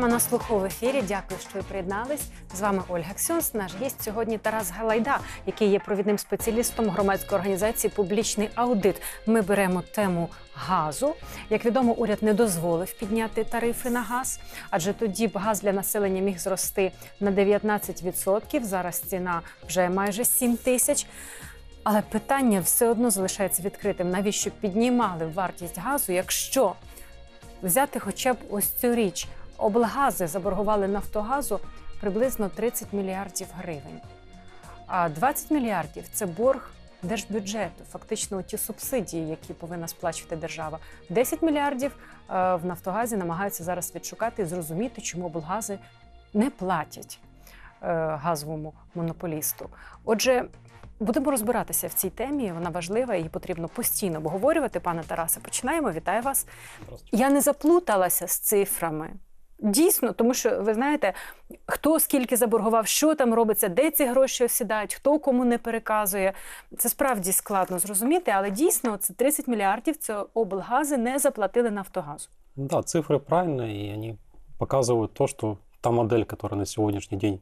програма на слуху в ефірі. Дякую, що ви приєднались. З вами Ольга Ксюнс. Наш гість сьогодні Тарас Галайда, який є провідним спеціалістом громадської організації Публічний аудит. Ми беремо тему газу. Як відомо, уряд не дозволив підняти тарифи на газ, адже тоді б газ для населення міг зрости на 19%. Зараз ціна вже майже 7 тисяч. Але питання все одно залишається відкритим. Навіщо піднімали вартість газу, якщо взяти хоча б ось цю річ? облгази заборгували Нафтогазу приблизно 30 мільярдів гривень. А 20 мільярдів це борг держбюджету, фактично ті субсидії, які повинна сплачувати держава. 10 мільярдів е, в Нафтогазі намагаються зараз відшукати і зрозуміти, чому облгази не платять е, газовому монополісту. Отже, будемо розбиратися в цій темі. Вона важлива, її потрібно постійно обговорювати. Пане Тарасе, починаємо. Вітаю вас. Я не заплуталася з цифрами. Дійсно, тому що ви знаєте, хто скільки заборгував, що там робиться, де ці гроші осідають, хто кому не переказує. Це справді складно зрозуміти, але дійсно це 30 мільярдів це облгази не заплатили Нафтогазу. Да, цифри правильні и они показывают то, що та модель, яка на сьогоднішній день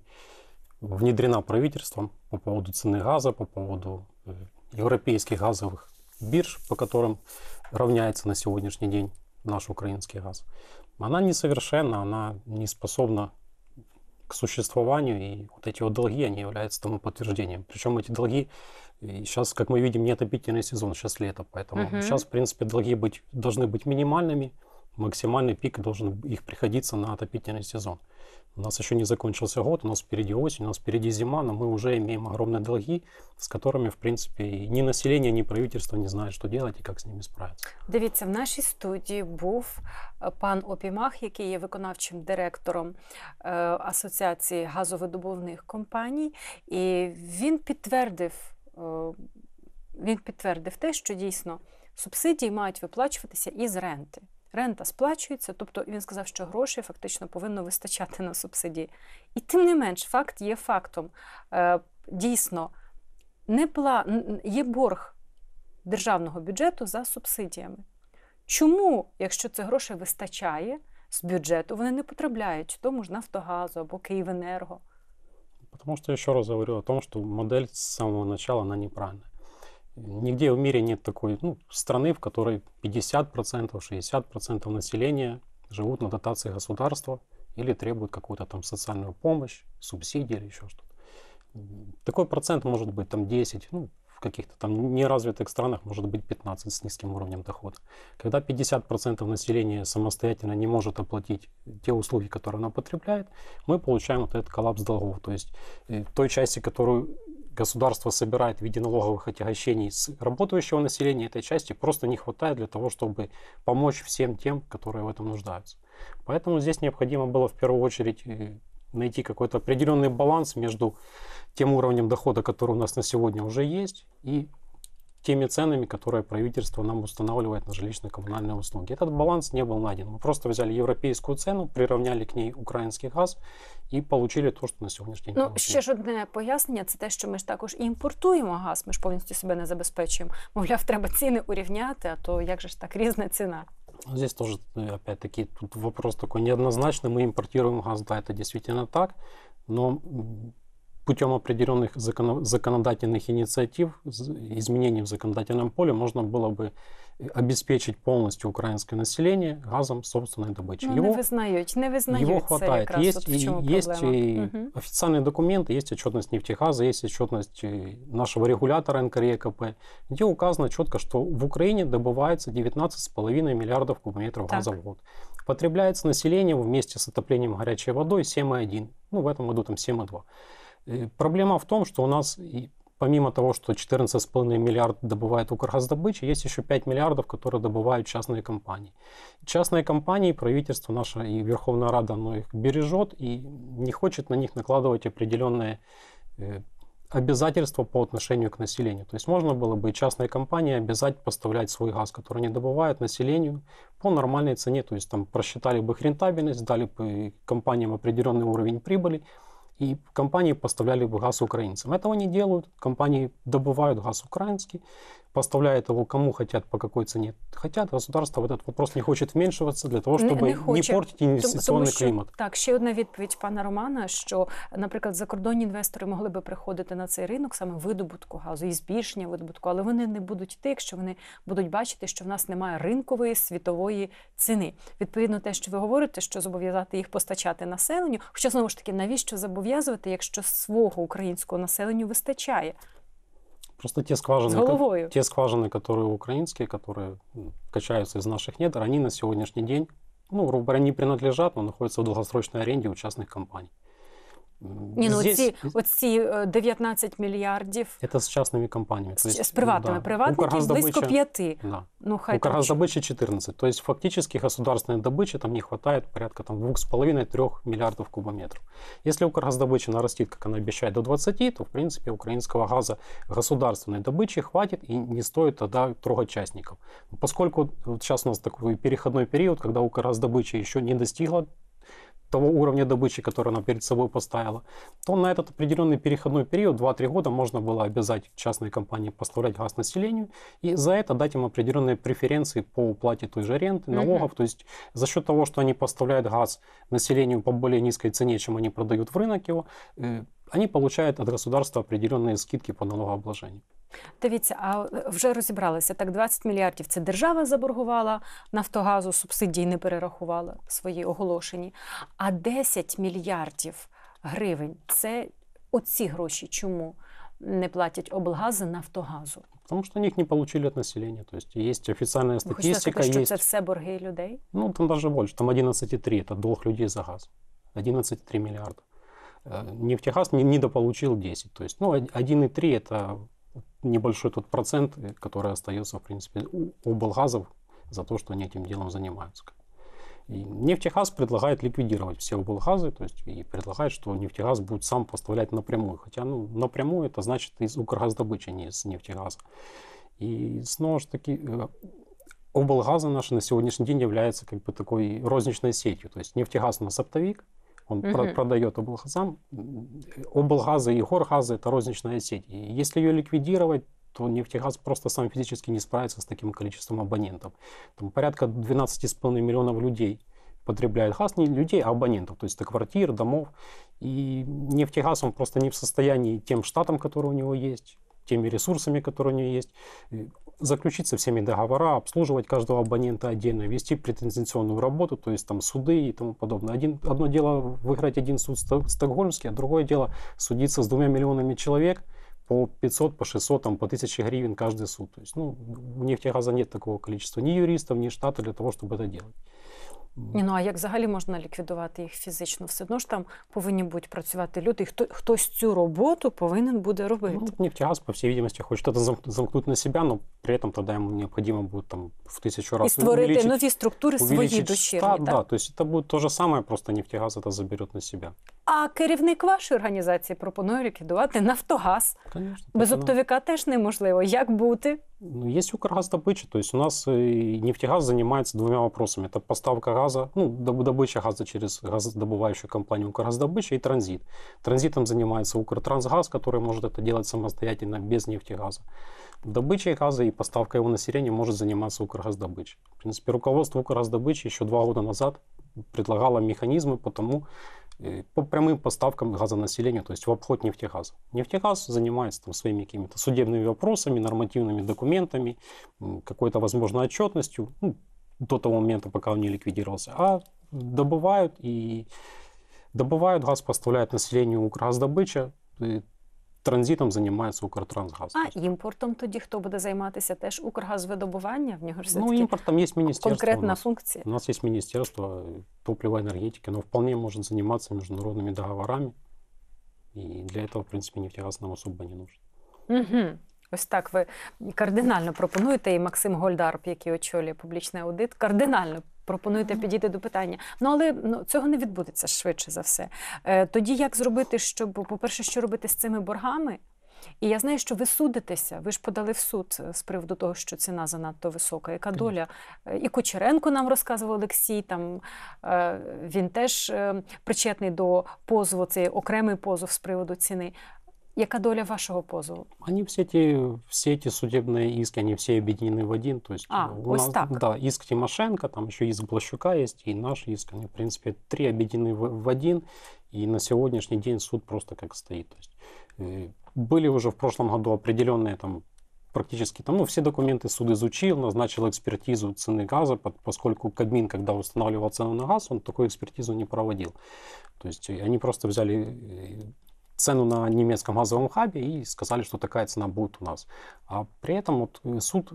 внедрена правительством по поводу ціни газу, по поводу е, європейських газових бірж, по яким равняется на сьогоднішній день наш український газ, Она несовершенна, она не способна к существованию, и вот эти вот долги, они являются тому подтверждением. Причем эти долги, сейчас, как мы видим, не отопительный сезон, сейчас лето, поэтому угу. сейчас, в принципе, долги быть, должны быть минимальными – максимальный пик должен их приходиться на отопительный сезон. У нас еще не закончился год, у нас впереди осень, у нас впереди зима, но мы уже имеем огромные долги, с которыми, в принципе, ни население, ни правительство не знает, що делать і як з ними справиться. Дивіться, в нашій студії був е, пан Опімах, який є виконавчим директором е, Асоціації газовидобувних компаній, і він підтвердив, е, він підтвердив те, що дійсно субсидії мають виплачуватися із ренти рента сплачується, тобто він сказав, що грошей фактично повинно вистачати на субсидії. І тим не менш, факт є фактом. Е, дійсно, не пла... є борг державного бюджету за субсидіями. Чому, якщо це грошей вистачає з бюджету, вони не потрапляють тому ж Нафтогазу або Київенерго? що я ще раз говорю о тому, що модель з самого начала, она неправильная. Нигде в мире нет такой ну, страны, в которой 50%, 60% населения живут на дотации государства или требуют какую-то там социальную помощь, субсидии или еще что-то. Такой процент может быть там 10, ну, в каких-то там неразвитых странах может быть 15 с низким уровнем дохода. Когда 50% населения самостоятельно не может оплатить те услуги, которые она потребляет, мы получаем вот этот коллапс долгов. То есть э, той части, которую государство собирает в виде налоговых отягощений с работающего населения, этой части просто не хватает для того, чтобы помочь всем тем, которые в этом нуждаются. Поэтому здесь необходимо было в первую очередь э, найти какой-то определенный баланс между тем уровнем дохода, который у нас на сегодня уже есть, и теми ценами, которые правительство нам устанавливает на жилищно-коммунальные услуги. Этот баланс не был найден. Мы просто взяли европейскую цену, приравняли к ней український газ і получили то, що на сьогоднішній день. Ну ще ж одне пояснення це те, що ми ж також і імпортуємо газ. Ми ж повністю себе не забезпечуємо. Мовляв, треба ціни урівняти, а то як же так різна ціна. Здесь тоже, э, опять-таки, тут вопрос такой неоднозначный. Мы импортируем газ, да, это действительно так, но путем определенных законодательных инициатив, изменений в законодательном поле можно было бы э, обеспечить полностью украинское население газом собственной добычи. Ну, его, не визнають, не визнають его хватает. Как есть и, есть и угу. официальные документы, есть отчетность нефтегаза, есть отчетность э, нашего регулятора НКРЕКП, где указано четко, что в Украине добывается 19,5 миллиардов кубометров так. газа в год. Потребляется население вместе с отоплением горячей водой 7,1. Ну, в этом году там Проблема в том, что у нас помимо того, что 14,5 миллиард добывает Укргаздобыча, есть еще 5 миллиардов, которые добывают частные компании. Частные компании, правительство наше и Верховная Рада, оно их бережет и не хочет на них накладывать определенные э, обязательства по отношению к населению. То есть можно было бы частные компании обязать поставлять свой газ, который они добывают населению по нормальной цене. То есть там просчитали бы их рентабельность, дали бы компаниям определенный уровень прибыли, и компании поставляли газ украинцам. Этого не делают, компании добывают газ украинский, поставляет его кому хотят, по какой цене хотят. Государство в этот вопрос не хоче вмішуватися для того, щоб не, не, не портити інвестиційний тому, клімат. Що, так, ще одна відповідь пана Романа: що, наприклад, закордонні інвестори могли би приходити на цей ринок саме видобутку газу і збільшення видобутку, але вони не будуть йти, якщо вони будуть бачити, що в нас немає ринкової світової ціни. Відповідно, те, що ви говорите, що зобов'язати їх постачати населенню. Хоча знову ж таки, навіщо зобов'язувати, якщо свого українського населенню вистачає? Просто те скважины, как, те скважины, которые украинские, которые качаются из наших недр, они на сегодняшний день, ну, грубо говоря, не принадлежат, но находятся в долгосрочной аренде у частных компаний. Ні, ну Здесь... оці, оці 19 е, мільярдів. Це з частними компаніями. С, есть, тобто, з приватними. Да. Приватників близько 5. Да. Ну, Укргаздобыча 14. То есть фактически государственной добычи там не хватает порядка там 2,5-3 миллиардов кубометров. Если Укргаздобыча нарастит, как она обещает, до 20, то в принципе украинского газа государственной добычи хватит и не стоит тогда трогать частников. Поскольку вот сейчас у нас такой переходной период, когда Укргаздобыча еще не достигла того уровня добычи, который она перед собой поставила, то на этот определенный переходной период, 2-3 года, можно было обязать частные компании поставлять газ населению и за это дать им определенные преференции по уплате той же ренты, налогов. Mm-hmm. То есть за счет того, что они поставляют газ населению по более низкой цене, чем они продают в рынок его, э, они получают от государства определенные скидки по налогообложению. Дивіться, а вже розібралися так. 20 мільярдів це держава заборгувала Нафтогазу, субсидії не перерахувала свої оголошені. А 10 мільярдів гривень це оці гроші. Чому не платять облгази Нафтогазу? Тому що їх не получили від населення. Тобто є офіційна статистика. Сказати, що есть... Це все борги людей? Ну там навіть більше. Там 11,3 – це долг людей за газ. 11,3 мільярда. Э, нефтегаз недополучил 10. То есть ну, 1,3 это небольшой тот процент, э, который остается, в принципе, у, у за то, что они этим делом занимаются. И нефтегаз предлагает ликвидировать все облгазы, то есть и предлагает, что нефтегаз будет сам поставлять напрямую. Хотя ну, напрямую это значит из Укргаздобычи, а не из нефтегаза. И снова же таки э, облгазы наши на сегодняшний день являются как бы такой розничной сетью. То есть нефтегаз у нас оптовик, он угу. про продает облгазам. Облгазы и горгазы – это розничная сеть. если ее ликвидировать, то нефтегаз просто сам физически не справится с таким количеством абонентов. Там порядка 12,5 миллионов людей потребляет газ, не людей, а абонентов, то есть это квартир, домов. И нефтегаз он просто не в состоянии тем штатам, которые у него есть, теми ресурсами, которые у него есть, заключить со всеми договора, обслуживать каждого абонента отдельно, вести претензионную работу, то есть там суды и тому подобное. Один, одно дело выиграть один суд стокгольмский, а другое дело судиться с двумя миллионами человек по 500, по 600, там, по 1000 гривен каждый суд. То есть ну, у нефтегаза нет такого количества ни юристов, ни штата для того, чтобы это делать. Ні, ну а як взагалі можна ліквідувати їх фізично? Все одно ж там повинні будуть працювати люди, хто хтось цю роботу повинен буде робити. Ну, нефтегаз, по всій відомості, хоче то замкнути на себе, але при этом тоді йому необхідно буде там в тисячу разів. І створити увеличить, нові структури свої дочірні. Так, да, так. Тобто це буде те ж саме, просто нефтігаз це забере на себе. А керівник вашої організації пропонує ліквідувати Нафтогаз. Конечно, Без оптовіка теж неможливо. Як бути? Ну, есть Укргаз то есть у нас э, нефтегаз занимается двумя вопросами. Это поставка газа, ну, добыча газа через газодобывающую компанию Укргаздобыча и транзит. Транзитом занимается Укртрансгаз, который может это делать самостоятельно без нефтегаза. Добычей газа и поставкой его населения может заниматься Укргаздобыча. В принципе, руководство Укргаздобычи еще два года назад предлагало механизмы по тому, по прямым поставкам газа населению, то есть в обход нефтегаза. Нефтегаз занимается там, своими какими-то судебными вопросами, нормативными документами, какой-то, возможно, отчетностью, ну, до того момента, пока он не ликвидировался. А добывают и добывают газ, поставляют населению газдобыча, транзитом займається Укртрансгаз. А імпортом тоді хто буде займатися? Теж Укргазвидобування в нього ж Ну, імпортом є міністерство. Конкретна у нас, функція. У нас є міністерство топлива енергетики, воно вполне може займатися міжнародними договорами. І для цього, в принципі, нефтегаз нам особо не нужен. Угу. Ось так ви кардинально пропонуєте, і Максим Гольдарп, який очолює публічний аудит, кардинально пропонуєте mm -hmm. підійти до питання. Ну але ну цього не відбудеться швидше за все. Е, Тоді як зробити, щоб по-перше, що робити з цими боргами? І я знаю, що ви судитеся. Ви ж подали в суд е, з приводу того, що ціна занадто висока. Яка доля? Е, і Кучеренко нам розказував Олексій. Там е, він теж причетний до позову, цей окремий позов з приводу ціни. Яка доля вашого позову? Они все эти, все эти судебные иски, они все объединены в один. То есть а, э, у нас, так. Да, иск Тимошенко, там еще иск Блащука есть, и наш иск, они, в принципе, три объединены в, в один. И на сегодняшний день суд просто как стоит. То есть, э, были уже в прошлом году определенные там практически там, ну, все документы суд изучил, назначил экспертизу цены газа, поскольку Кабмин, когда устанавливал цену на газ, он такую экспертизу не проводил. То есть э, они просто взяли цену на немецком газовом хабе и сказали, что такая цена будет у нас. А при этом вот э, суд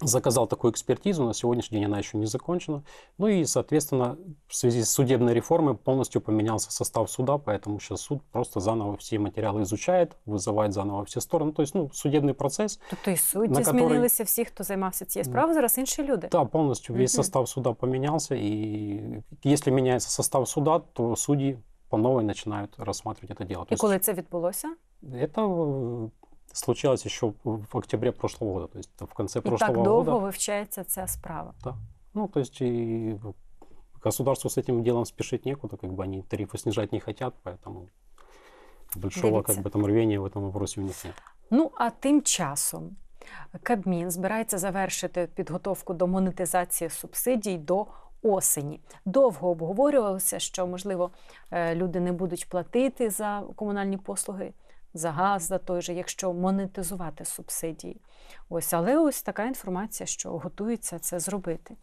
заказал такую экспертизу, на сегодняшний день она еще не закончена. Ну и, соответственно, в связи с судебной реформой полностью поменялся состав суда, поэтому сейчас суд просто заново все материалы изучает, вызывает заново все стороны. То есть, ну, судебный процесс. Тобто і судді на который... змінилися все, кто занимался цією справою, сейчас інші люди. Да, полностью весь состав суда поменялся, и если меняется состав суда, то судьи по новой начинают рассматривать это тобто дело. И есть, коли це відбулося? Это е, случилось еще в октябре прошлого года, то тобто есть в конце І прошлого так довго года. вивчається ця справа. Ну, то есть и государству с этим делом спешить некуда, как бы они тарифы снижать не хотят, поэтому большого Дивіться. как бы там рвения в этом вопросе у них нет. Ну а тим часом Кабмін збирається завершити підготовку до монетизації субсидій до осені. Довго обговорювалося, що, можливо, е, люди не будуть платити за комунальні послуги, за газ, за той же, якщо монетизувати субсидії. Ось, Але ось така інформація, що готується це зробити.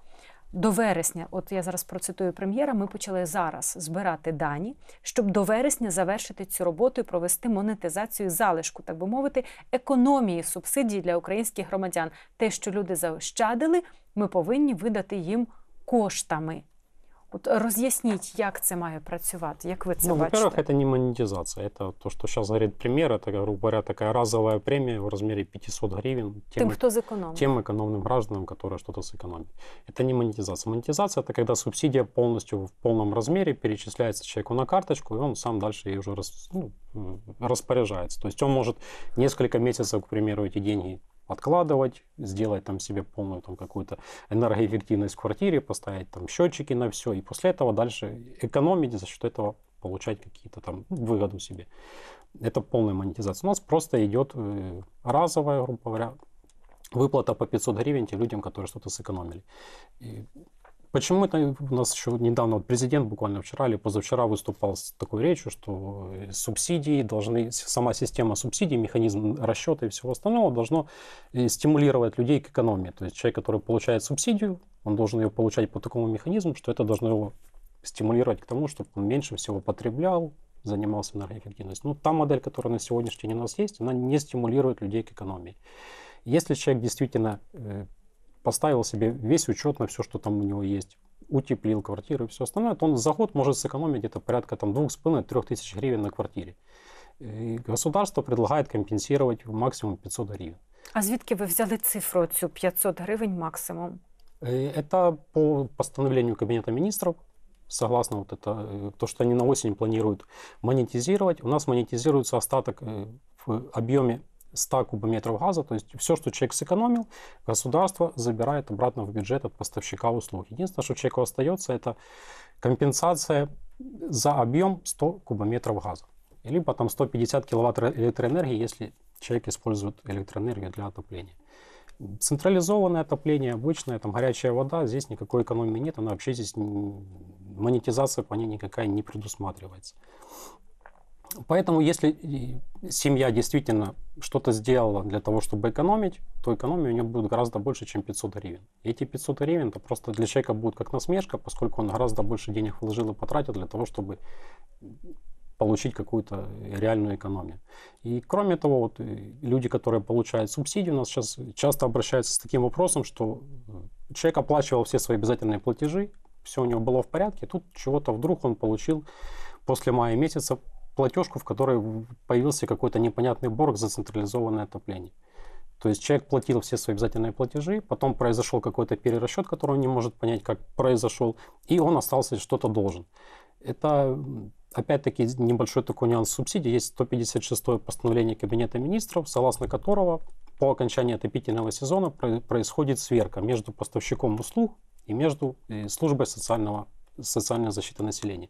До вересня, от я зараз процитую прем'єра, ми почали зараз збирати дані, щоб до вересня завершити цю роботу і провести монетизацію залишку, так би мовити, економії субсидій для українських громадян. Те, що люди заощадили, ми повинні видати їм. коштами. От Роз'ясніть, як це має працювати, як ви це ну, бачите? Во-первых, это не монетизация. Это то, что сейчас говорит премьер, это, грубо говоря, такая разовая премия в размере 500 гривен тем, тем, кто сэкономил. тем экономным гражданам, которые что-то сэкономили. Это не монетизация. Монетизация – это когда субсидия полностью в полном размере перечисляется человеку на карточку, и он сам дальше ее уже рас, ну, распоряжается. То есть он может несколько месяцев, к примеру, эти деньги откладывать, сделать там себе полную там какую-то энергоэффективность в квартире, поставить там счетчики на все, и после этого дальше экономить, за счет этого получать какие-то там ну, выгоду себе. Это полная монетизация. У нас просто идет э, разовая, грубо говоря, выплата по 500 гривен тем людям, которые что-то сэкономили. И Почему это у нас еще недавно, вот президент буквально вчера или позавчера выступал с такой речью, что э, субсидии должны, сама система субсидий, механизм расчета и всего остального должно э, стимулировать людей к экономии. То есть человек, который получает субсидию, он должен ее получать по такому механизму, что это должно его стимулировать к тому, чтобы он меньше всего потреблял, занимался энергоэффективностью. Но ну, та модель, которая на сегодняшний день у нас есть, она не стимулирует людей к экономии. Если человек действительно э, поставил себе весь учет на все, что там у него есть, утеплил квартиру и все остальное, то он за год может сэкономить где-то порядка там 2,5-3 тысяч гривен на квартире. И государство предлагает компенсировать максимум 500 гривен. А звідки вы взяли цифру цю 500 гривень максимум? Э, это по постановлению Кабинета министров, согласно вот это, э, то, что они на осень планируют монетизировать. У нас монетизируется остаток э, в объеме 100 кубометров газа, то есть все, что человек сэкономил, государство забирает обратно в бюджет от поставщика услуг. Единственное, что человеку остается, это компенсация за объем 100 кубометров газа. Либо там 150 киловатт электроэнергии, если человек использует электроэнергию для отопления. Централизованное отопление, обычная там горячая вода, здесь никакой экономии нет, она вообще здесь монетизация по ней никакая не предусматривается. Поэтому, если семья действительно что-то сделала для того, чтобы экономить, то экономия у нее будет гораздо больше, чем 500 гривен. эти 500 гривен это просто для человека будет как насмешка, поскольку он гораздо больше денег вложил и потратил для того, чтобы получить какую-то реальную экономию. И кроме того, вот, э, люди, которые получают субсидии, у нас сейчас часто обращаются с таким вопросом, что э, человек оплачивал все свои обязательные платежи, все у него было в порядке, тут чего-то вдруг он получил после мая месяца платежку, в которой появился какой-то непонятный борг за централизованное отопление. То есть человек платил все свои обязательные платежи, потом произошел какой-то перерасчет, который он не может понять, как произошел, и он остался что-то должен. Это опять-таки небольшой такой нюанс Субсидии Есть 156 постановление Кабинета министров, согласно которого по окончании отопительного сезона происходит сверка между поставщиком услуг и между э, службой социального, социальной защиты населения.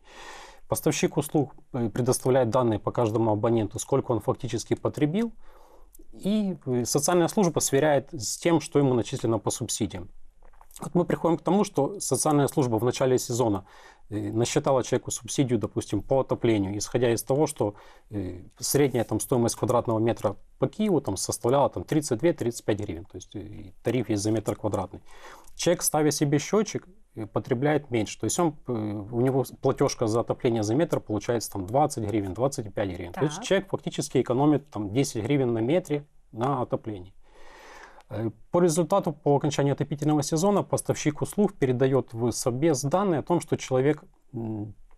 Поставщик услуг э, предоставляет данные по каждому абоненту, сколько он фактически потребил, и э, социальная служба сверяет с тем, что ему начислено по субсидиям. Вот мы приходим к тому, что социальная служба в начале сезона э, насчитала человеку субсидию, допустим, по отоплению, исходя из того, что средняя там, стоимость квадратного метра по Киеву там, составляла там, 32-35 гривен, то есть тариф есть за метр квадратный. Человек, ставя себе счетчик, потребляет меньше. То есть он, э, у него платежка за отопление за метр получается там 20 гривен, 25 гривен. Так. То есть человек фактически экономит там 10 гривен на метре на отоплении. Э, по результату, по окончании отопительного сезона, поставщик услуг передает в собес данные о том, что человек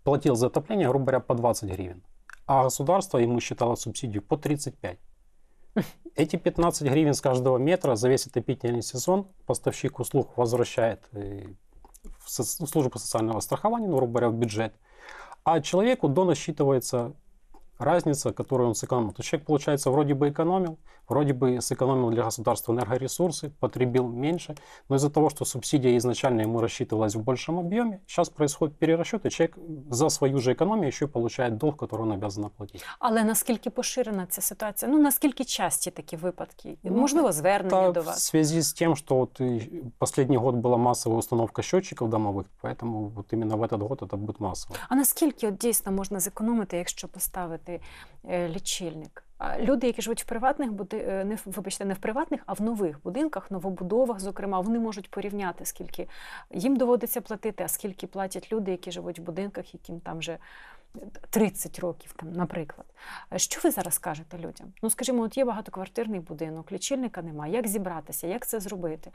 платил за отопление, грубо говоря, по 20 гривен, а государство ему считало субсидию по 35. Эти 15 гривен с каждого метра за весь отопительный сезон поставщик услуг возвращает э, в ну, службу социального страхования, ну, грубо говоря, в бюджет. А человеку считывается разница, которую он сэкономил. То есть человек, получается, вроде бы экономил, вроде бы сэкономил для государства энергоресурсы, потребил меньше, но из-за того, что субсидия изначально ему рассчитывалась в большем объеме, сейчас происходит перерасчет, и человек за свою же экономию еще получает долг, который он обязан оплатить. Але наскільки поширена ця ситуація? Ну, наскільки часті такі випадки? Ну, Можливо, звернення до вас? В связи з тим, що вот последний год була масова установка счетчиков домових, поэтому вот именно в этот год это будет масово. А наскільки от дійсно можна зекономити, якщо поставити вимкнути е, лічильник. А люди, які живуть в приватних буди... Е, не вибачте, не в приватних, а в нових будинках, новобудовах, зокрема, вони можуть порівняти, скільки їм доводиться платити, а скільки платять люди, які живуть в будинках, яким там вже 30 років, там, наприклад. Е, що ви зараз кажете людям? Ну, скажімо, от є багатоквартирний будинок, лічильника немає. Як зібратися, як це зробити?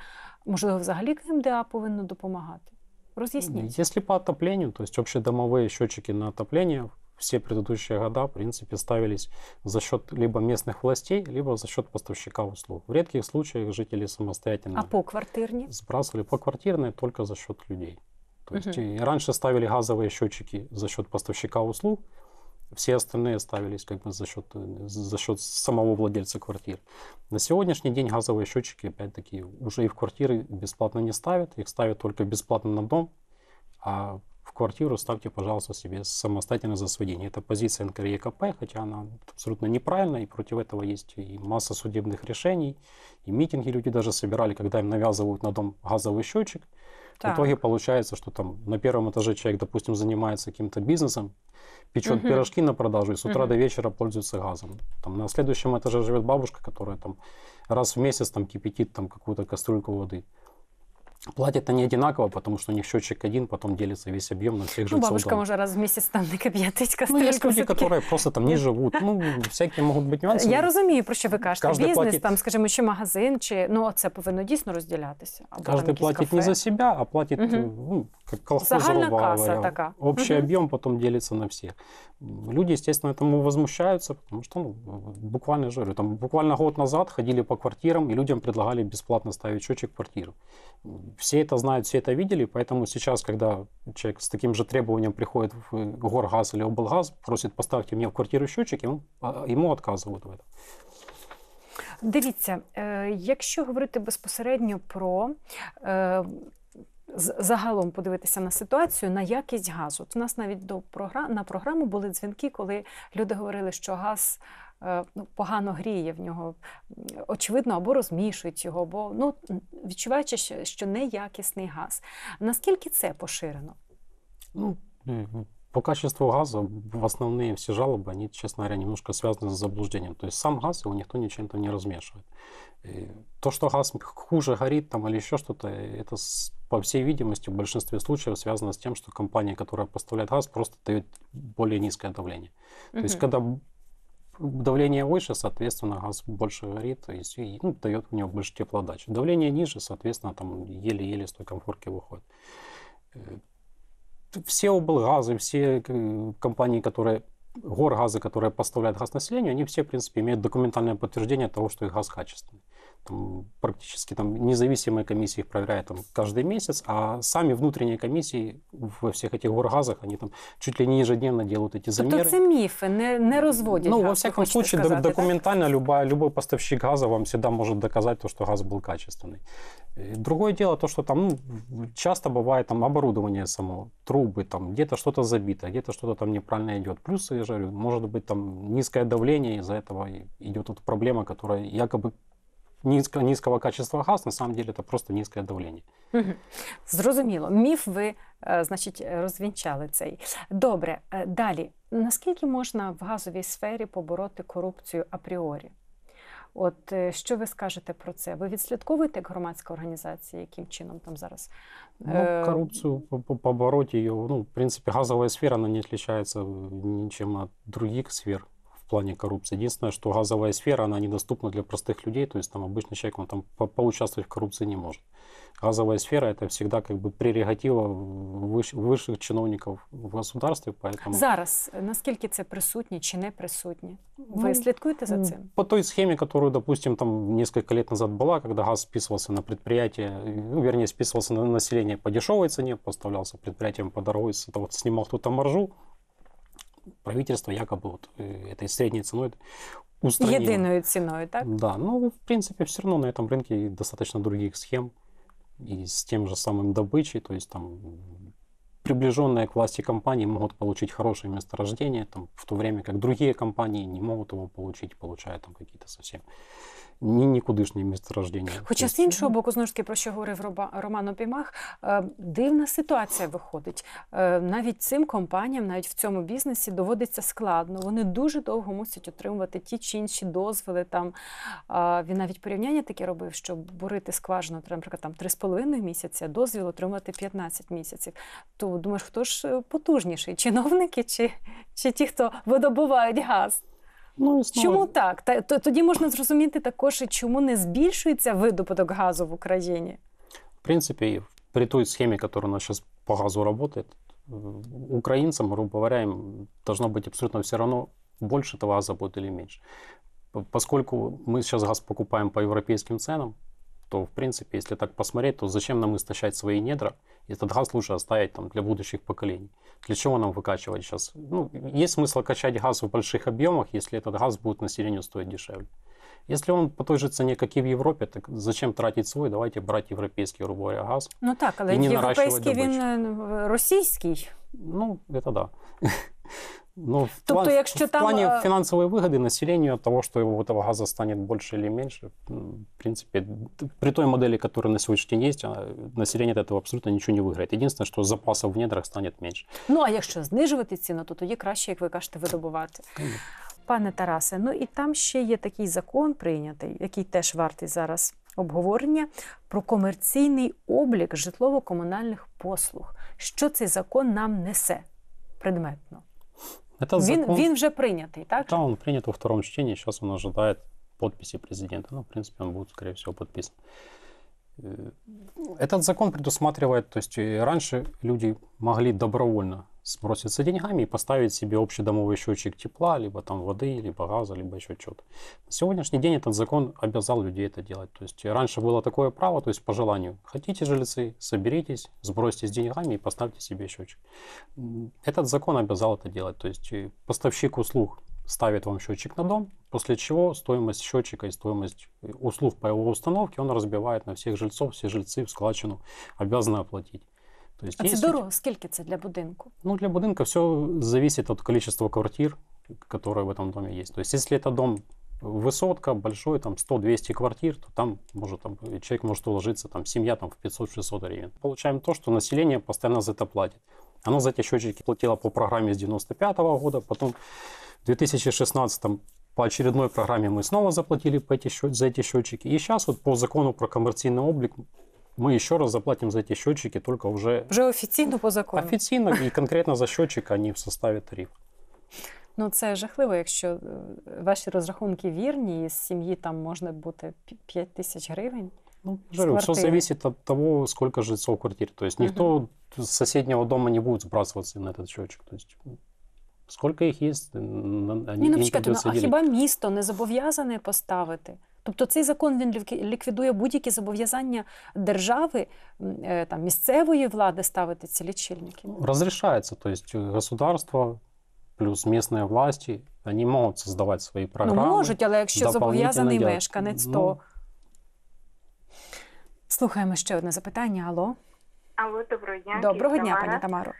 Можливо, взагалі КМДА повинно допомагати? Роз'ясніть. Є сліпа отоплення, тобто общедомові щочики на отоплення. все предыдущие года, в принципе, ставились за счет либо местных властей, либо за счет поставщика услуг. В редких случаях жители самостоятельно... А по квартирне? Сбрасывали по квартирной только за счет людей. То есть угу. раньше ставили газовые счетчики за счет поставщика услуг, все остальные ставились как бы за счет, э, за счет самого владельца квартир. На сегодняшний день газовые счетчики, опять-таки, уже и в квартиры бесплатно не ставят, их ставят только бесплатно на дом, а в квартиру ставьте, пожалуйста, себе самостоятельное засведение. Это позиция НКРЕКП, хотя она абсолютно неправильная, и против этого есть и масса судебных решений, и митинги люди даже собирали, когда им навязывают на дом газовый счетчик. Так. В итоге получается, что там на первом этаже человек, допустим, занимается каким-то бизнесом, печет угу. пирожки на продажу и с утра угу. до вечера пользуется газом. Там на следующем этаже живет бабушка, которая там раз в месяц там кипятит там какую-то кастрюльку воды. Платят они одинаково, потому что у них счетчик один, потом делится весь объем на всех жильцов. Ну, бабушка может раз в месяц там накоп'ятить кастрюльку. Ну, есть люди, которые просто там не живут. Ну, всякие могут быть нюансы. Я розумію, про що ви кажете. Каждый Бізнес, платит... там, скажімо, чи магазин, чи ну це повинно дійсно розділятися. Або Каждый платить кафе. не за себя, а платить угу. ну, как колхоз, Загальна така. Общий угу. объем потом делится на всех. Люди, естественно, этому возмущаются, потому что ну, буквально жиры. Там буквально год назад ходили по квартирам и людям предлагали бесплатно ставить счетчик в квартиру все это знают, все это видели, поэтому сейчас, когда человек с таким же требованием приходит в э, Горгаз или облгаз, просит поставьте мне в квартиру счетчик, ему, ему отказывают в этом. Дивіться, е, якщо говорити безпосередньо про е, загалом подивитися на ситуацію, на якість газу. то У нас навіть до програм на програму були дзвінки, коли люди говорили, що газ Е, ну, погано гріє в нього, очевидно, або розмішують його, або ну, відчуваючи, що, неякісний газ. Наскільки це поширено? Ну, По качеству газу основні всі жалоби, вони, чесно, говоря, немножко зв'язані з заблуждением. То сам газ його ніхто нічим там не розмішує. Е, то, що газ хуже горить, там или еще то это по всій видимости в большинстве случаев зв'язано з тим, що компанія, яка поставляє газ, просто дает більш низкое давление. Угу. То есть когда Давление выше, соответственно, газ больше горит и, и ну, дает у него больше теплодачи. Давление ниже, соответственно, там еле-еле с той комфорки выходит. Э, все облгазы, все э, компании, которые горгазы, которые поставляют газ населению, они все, в принципе, имеют документальное подтверждение того, что их газ качественный. практически там независимые комиссии их проверяют там каждый месяц, а сами внутренние комиссии во всех этих горгазах, они там чуть ли не ежедневно делают эти тобто замеры. Тобто це міфи, не, не розводять Ну, газ, во всяком случае, сказати, документально любая, любой поставщик газа вам всегда может доказать то, что газ был качественный. Э, другое дело то, что там ну, часто бывает там оборудование само, трубы, там где-то что-то забито, где-то что-то там неправильно идет. Плюс, я же говорю, может быть там низкое давление, из-за этого идет вот проблема, которая якобы низко, низкого качества газ, на самом деле это просто низкое давление. Зрозуміло, міф ви е, значить розвінчали цей. Добре, е, далі наскільки можна в газовій сфері побороти корупцію апріорі? От е, що ви скажете про це? Ви відслідковуєте як громадська організація, яким чином там зараз Ну, корупцію побороти її? Ну в принципі, газова сфера вона не відрізняється нічим від других сфер плане коррупции. Единственное, что газовая сфера, она недоступна для простых людей, то есть там обычный человек, он там по поучаствовать в коррупции не может. Газовая сфера это всегда как бы прерогатива вищ, вищих чиновників в государстве. Поэтому... Зараз наскільки це присутні чи не присутні? Ви ну, слідкуєте за цим? По той схеме, которую, допустим, там несколько лет назад была, когда газ списывался на предприятие, ну, вернее, списывался на население по дешевой цене, поставлялся предприятиям по дорогой, вот снимал кто-то маржу, правительство якобы вот э, этой средней ценой устранило. Единой ценой, так? Да, ну, в принципе, все равно на этом рынке достаточно других схем и с тем же самым добычей, то есть там приближенные к власти компании могут получить хорошее месторождение, там, в то время как другие компании не могут его получить, получая там какие-то совсем ні нікудишнє рождення. Хоча з тобто, іншого ну. боку, знову ж таки, про що говорив Роман Опімах, е, дивна ситуація виходить. Е, навіть цим компаніям, навіть в цьому бізнесі, доводиться складно. Вони дуже довго мусять отримувати ті чи інші дозволи. Там він навіть порівняння таке робив, що бурити скважину, наприклад, там 3,5 місяці, а дозвіл отримати 15 місяців. То думаєш, хто ж е, потужніший? Чиновники чи, чи ті, хто видобувають газ? Ну, Чому так? Та тоді можна зрозуміти також, чому не збільшується видобуток газу в Україні. В принципі, при той схемі, яка у нас зараз по газу работает, э, українцям, грубо говоря, им бути абсолютно все одно більше того, газа будет или меньше. Поскольку ми зараз газ покупаємо по європейським ценам, то, в принципе, если так посмотреть, то зачем нам истощать свои недра? Этот газ лучше оставить там, для будущих поколений. Для чего нам выкачивать сейчас? Ну, есть смысл качать газ в больших объемах, если этот газ будет населению стоить дешевле. Если он по той же цене, как и в Европе, так зачем тратить свой? Давайте брать европейский грубо газ. Ну так, але европейский він э, э, російський. Ну, это Да. Ну, в тобто, план, якщо в там... плане финансовой выгоды населению того, что його этого газа станет больше или меньше, в принципі, при той моделі, яка на сегодняшний день есть, население от этого абсолютно нічого не виграє. Єдине, що запасов в недрах стане менше. Ну, а якщо знижувати ціну, то тоді краще, як ви кажете, видобувати. Пане Тарасе, ну і там ще є такий закон прийнятий, який теж вартий зараз обговорення, про комерційний облік житлово-комунальних послуг. Що цей закон нам несе предметно? Это закон... він вже принятый, так? Да, он принят во втором чтении, сейчас он ожидает подписи президента. Ну, в принципе, он будет, скорее всего, подписан. Э, этот закон предусматривает, то есть раньше люди могли добровольно сброситься деньгами и поставить себе общедомовый счетчик тепла, либо там воды, либо газа, либо еще что-то. На сегодняшний день этот закон обязал людей это делать. То есть раньше было такое право, то есть по желанию. Хотите жильцы, соберитесь, сбросьте с деньгами и поставьте себе счетчик. Этот закон обязал это делать. То есть э, поставщик услуг ставит вам счетчик на дом, после чего стоимость счетчика и стоимость э, услуг по его установке он разбивает на всех жильцов, все жильцы в складчину обязаны оплатить. То есть, а це дорого? Скільки це для будинку? Ну, для будинка все зависит от количества квартир, которые в этом доме есть. То есть, если это дом высотка, большой, там 100-200 квартир, то там может, там, человек может уложиться, там семья там в 500-600 гривен. Получаем то, что население постоянно за это платит. Оно за эти счетчики платило по программе с 95 -го года, потом в 2016 по очередной программе мы снова заплатили по эти, за эти счетчики. И сейчас по закону про коммерцийный облик мы еще раз заплатим за эти счетчики только уже... Вже офіційно по закону. Офіційно і конкретно за счетчик, а не в составі тарифу. Ну, це жахливо, якщо э, ваші розрахунки вірні, і з сім'ї там може бути 5 тисяч гривень. Ну, говорю, все зависит от того, скільки жильцов в квартирі. То есть никто угу. с соседнего дома не буде збрасуватися на цей счетчик. То есть сколько их есть, они ну, а хіба місто не зобов'язане поставити? Тобто цей закон він ліквідує будь-які зобов'язання держави, е, там, місцевої влади ставити ці лічильники. Розрішається, тобто государство плюс місцеві власті, вони можуть здавати свої ну, програми. Ну, можуть, але якщо зобов'язаний я... мешканець, ну... то слухаємо ще одне запитання. Алло. Алло, доброго дня. Доброго дня, Тамара. пані Тамаро.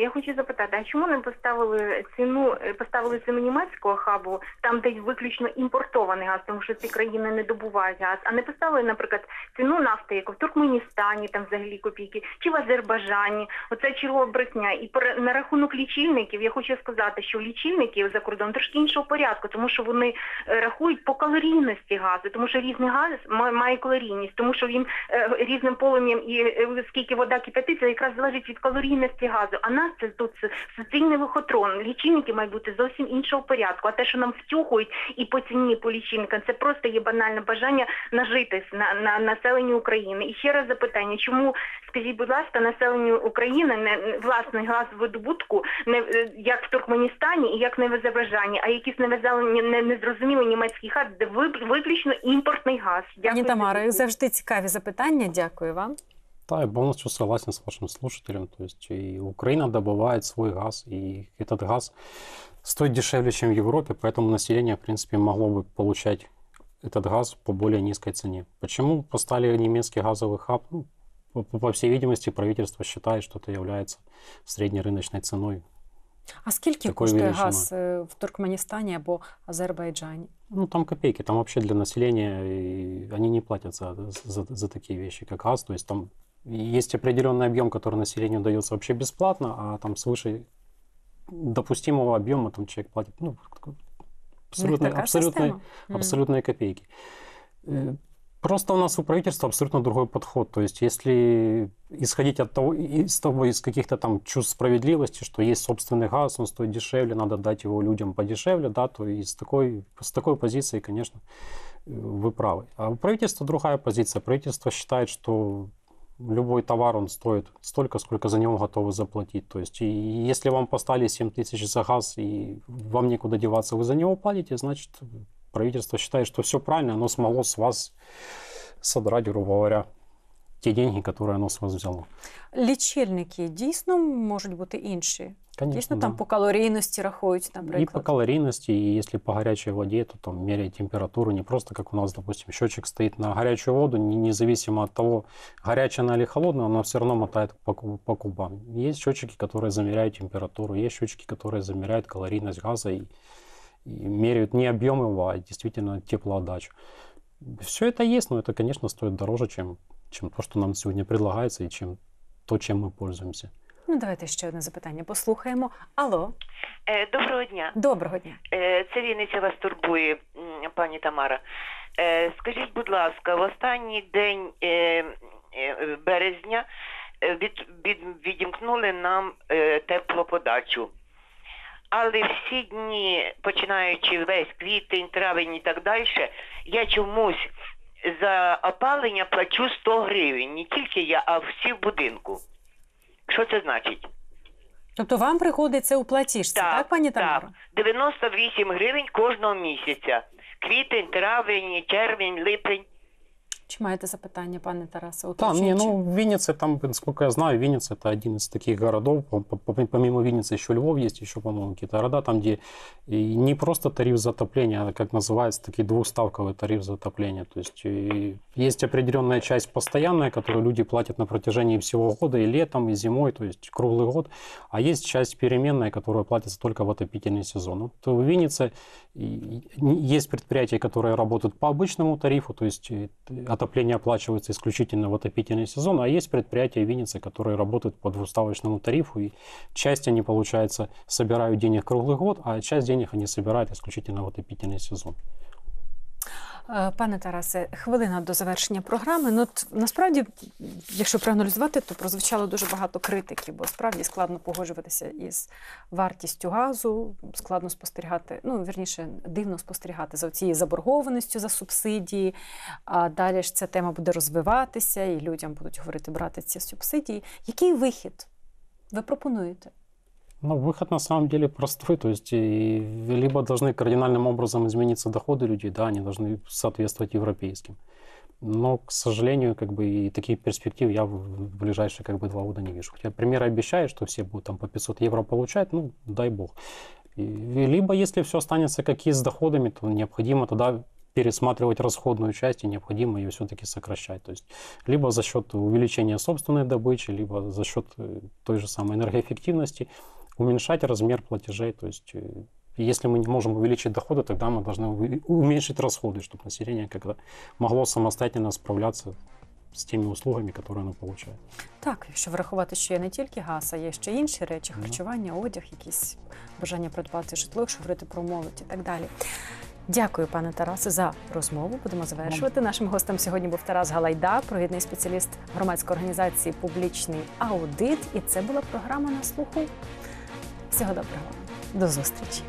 Я хочу запитати, а чому не поставили ціну, е, поставили ціну німецького хабу, там де виключно імпортований газ, тому що ці країни не добувають газ, а не поставили, наприклад, ціну нафти, яку в Туркменістані, там взагалі копійки, чи в Азербайджані, оце чергова брехня. І на рахунок лічильників я хочу сказати, що лічильники за кордоном трошки іншого порядку, тому що вони е, рахують по калорійності газу, тому що різний газ має калорійність, тому що він е, різним полум'ям і скільки вода кипятиться, якраз залежить від калорійності газу. А це тут суцільний вихотрон. Лічильники мають бути зовсім іншого порядку. А те, що нам втюхують і по ціні по лічильникам, це просто є банальне бажання нажитись на на населенні України. І ще раз запитання, чому скажіть, будь ласка, населенню України не власний газ видобутку, не е, як в Туркменістані і як не в Азербайджані, а якісь невезелені не незрозумілі німецький хат, де виключно імпортний газ. Дякую. Пані Тамара, завжди цікаві запитання. Дякую вам. Да, я полностью согласен с вашим слушателем. То тобто, есть и Украина добывает свой газ, и этот газ стоит дешевле, чем в Европе, поэтому население, в принципе, могло бы получать этот газ по более низкой цене. Почему поставили немецкий газовый хаб? Ну, по, по всей видимости, правительство считает, что это является среднерыночной ценой. А скільки Такої коштує величина? газ е, в Туркменістані або Азербайджані? Ну там копейки, там вообще для населения и они не платят за, за, за такие вещи, как газ. То там есть определенный объем, который населению дается вообще бесплатно, а там свыше допустимого объема там человек платит ну, абсолютно, абсолютные, абсолютные копейки. Э, просто у нас у правительства абсолютно другой подход. То есть, если исходить от того, из того, из каких-то там чувств справедливости, что есть собственный газ, он стоит дешевле, надо дать его людям подешевле, да, то из такой, с такой позиции, конечно, вы правы. А у правительства другая позиция. Правительство считает, что любой товар, он стоит столько, сколько за него готовы заплатить. То есть, если вам поставили 7 тысяч за газ, и вам некуда деваться, вы за него платите, значит, правительство считает, что все правильно, оно смогло с вас содрать, грубо говоря, те деньги, которые оно с вас взяло. Лічильники дійсно можуть бути інші. Конечно, Дійсно да. там по калорійності рахують, наприклад. І по калорійності, і якщо по гарячій воді, то там меряють температуру, не просто як у нас, допустим, счетчик стоїть на гарячу воду, независимо від того, гаряча вона чи холодна, вона все одно мотає по, по кубам. Є счетчики, які заміряють температуру, є счетчики, які заміряють калорійність газу і, і меряють не об'єм його, а дійсно теплоотдачу. Все это есть, но это, конечно, стоит дороже, чем, чем то, что нам сегодня предлагается и чем то, чем мы пользуемся. Ну, давайте ще одне запитання. Послухаємо. Алло, е, доброго дня. Доброго дня. Е, це Вінниця вас турбує, пані Тамара. Е, скажіть, будь ласка, в останній день березня від від відімкнули нам теплоподачу. Але всі дні, починаючи весь квітень, травень і так далі, я чомусь за опалення плачу 100 гривень. Не тільки я, а всі в будинку. Що це значить? Тобто вам приходиться у платіжці, так, так пані Тамара? Так, 98 гривень кожного місяця. Квітень, травень, червень, липень. Чи маєте запитання, пане Тарасе? Да, не, ну Вінниця, там, насколько я знаю, Вінниця – це один із таких городов. Помимо Вінниці, ще Львов є, ще, по-моєму, якісь города, там, де не просто тариф за а, як називається, такий двуставковий тариф за отопление. То есть есть определенная часть постоянная, которую люди платят на протяжении всего года, и летом, и зимой, то есть круглый год. А есть часть переменная, которая платится только в отопительный сезон. Вот в Виннице есть предприятия, которые работают по обычному тарифу, то есть э, отопление оплачивается исключительно в отопительный сезон, а есть предприятия Винницы, которые работают по двуставочному тарифу, и часть они, получается, собирают денег круглый год, а часть денег они собирают исключительно в отопительный сезон. Е, пане Тарасе, хвилина до завершення програми. Ну насправді, якщо проаналізувати, то прозвучало дуже багато критики, бо справді складно погоджуватися із вартістю газу, складно спостерігати. Ну вірніше дивно спостерігати за цією заборгованістю за субсидії. А далі ж ця тема буде розвиватися, і людям будуть говорити брати ці субсидії. Який вихід ви пропонуєте? Ну, выход на самом деле простой, то есть э, либо должны кардинальным образом измениться доходы людей, да, они должны соответствовать европейским. Но, к сожалению, как бы и такие перспективы я в ближайшие как бы два года не вижу. Хотя примеры обещают, что все будут там по 500 евро получать, ну, дай бог. И, либо, если все останется как есть с доходами, то необходимо тогда пересматривать расходную часть, и необходимо ее все-таки сокращать. То есть либо за счет увеличения собственной добычи, либо за счет э, той же самой энергоэффективности – уменьшать размер платежей. То есть э, если мы не можем увеличить доходы, тогда мы должны уменьшить расходы, чтобы население как-то могло самостоятельно справляться з тими услугами, які вона отримує. Так, якщо врахувати, що є не тільки газ, а є ще інші речі, харчування, одяг, якісь бажання придбати житло, якщо говорити про молодь і так далі. Дякую, пане Тарасе, за розмову. Будемо завершувати. Нашим гостем сьогодні був Тарас Галайда, провідний спеціаліст громадської організації Публічний аудит. І це була програма на слуху. Всього доброго, до зустрічі.